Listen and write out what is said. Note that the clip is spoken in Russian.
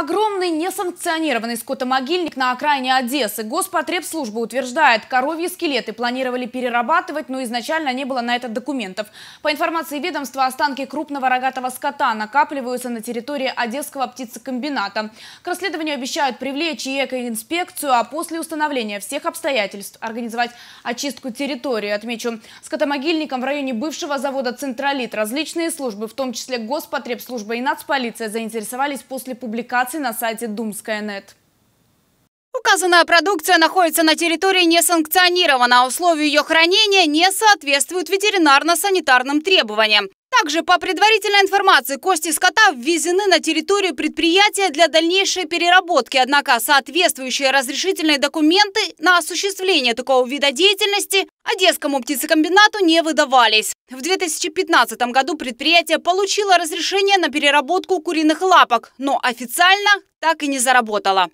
Огромный несанкционированный скотомогильник на окраине Одессы. Госпотребслужба утверждает, коровьи скелеты планировали перерабатывать, но изначально не было на это документов. По информации ведомства, останки крупного рогатого скота накапливаются на территории Одесского птицекомбината. К расследованию обещают привлечь и экоинспекцию, а после установления всех обстоятельств организовать очистку территории. Отмечу, скотомогильником в районе бывшего завода Централит различные службы, в том числе Госпотребслужба и нацполиция, заинтересовались после публикации информации на сайте Думская.нет. Указанная продукция находится на территории несанкционирована, а условия ее хранения не соответствуют ветеринарно-санитарным требованиям. Также, по предварительной информации, кости скота ввезены на территорию предприятия для дальнейшей переработки. Однако соответствующие разрешительные документы на осуществление такого вида деятельности Одесскому птицекомбинату не выдавались. В 2015 году предприятие получило разрешение на переработку куриных лапок, но официально так и не заработало.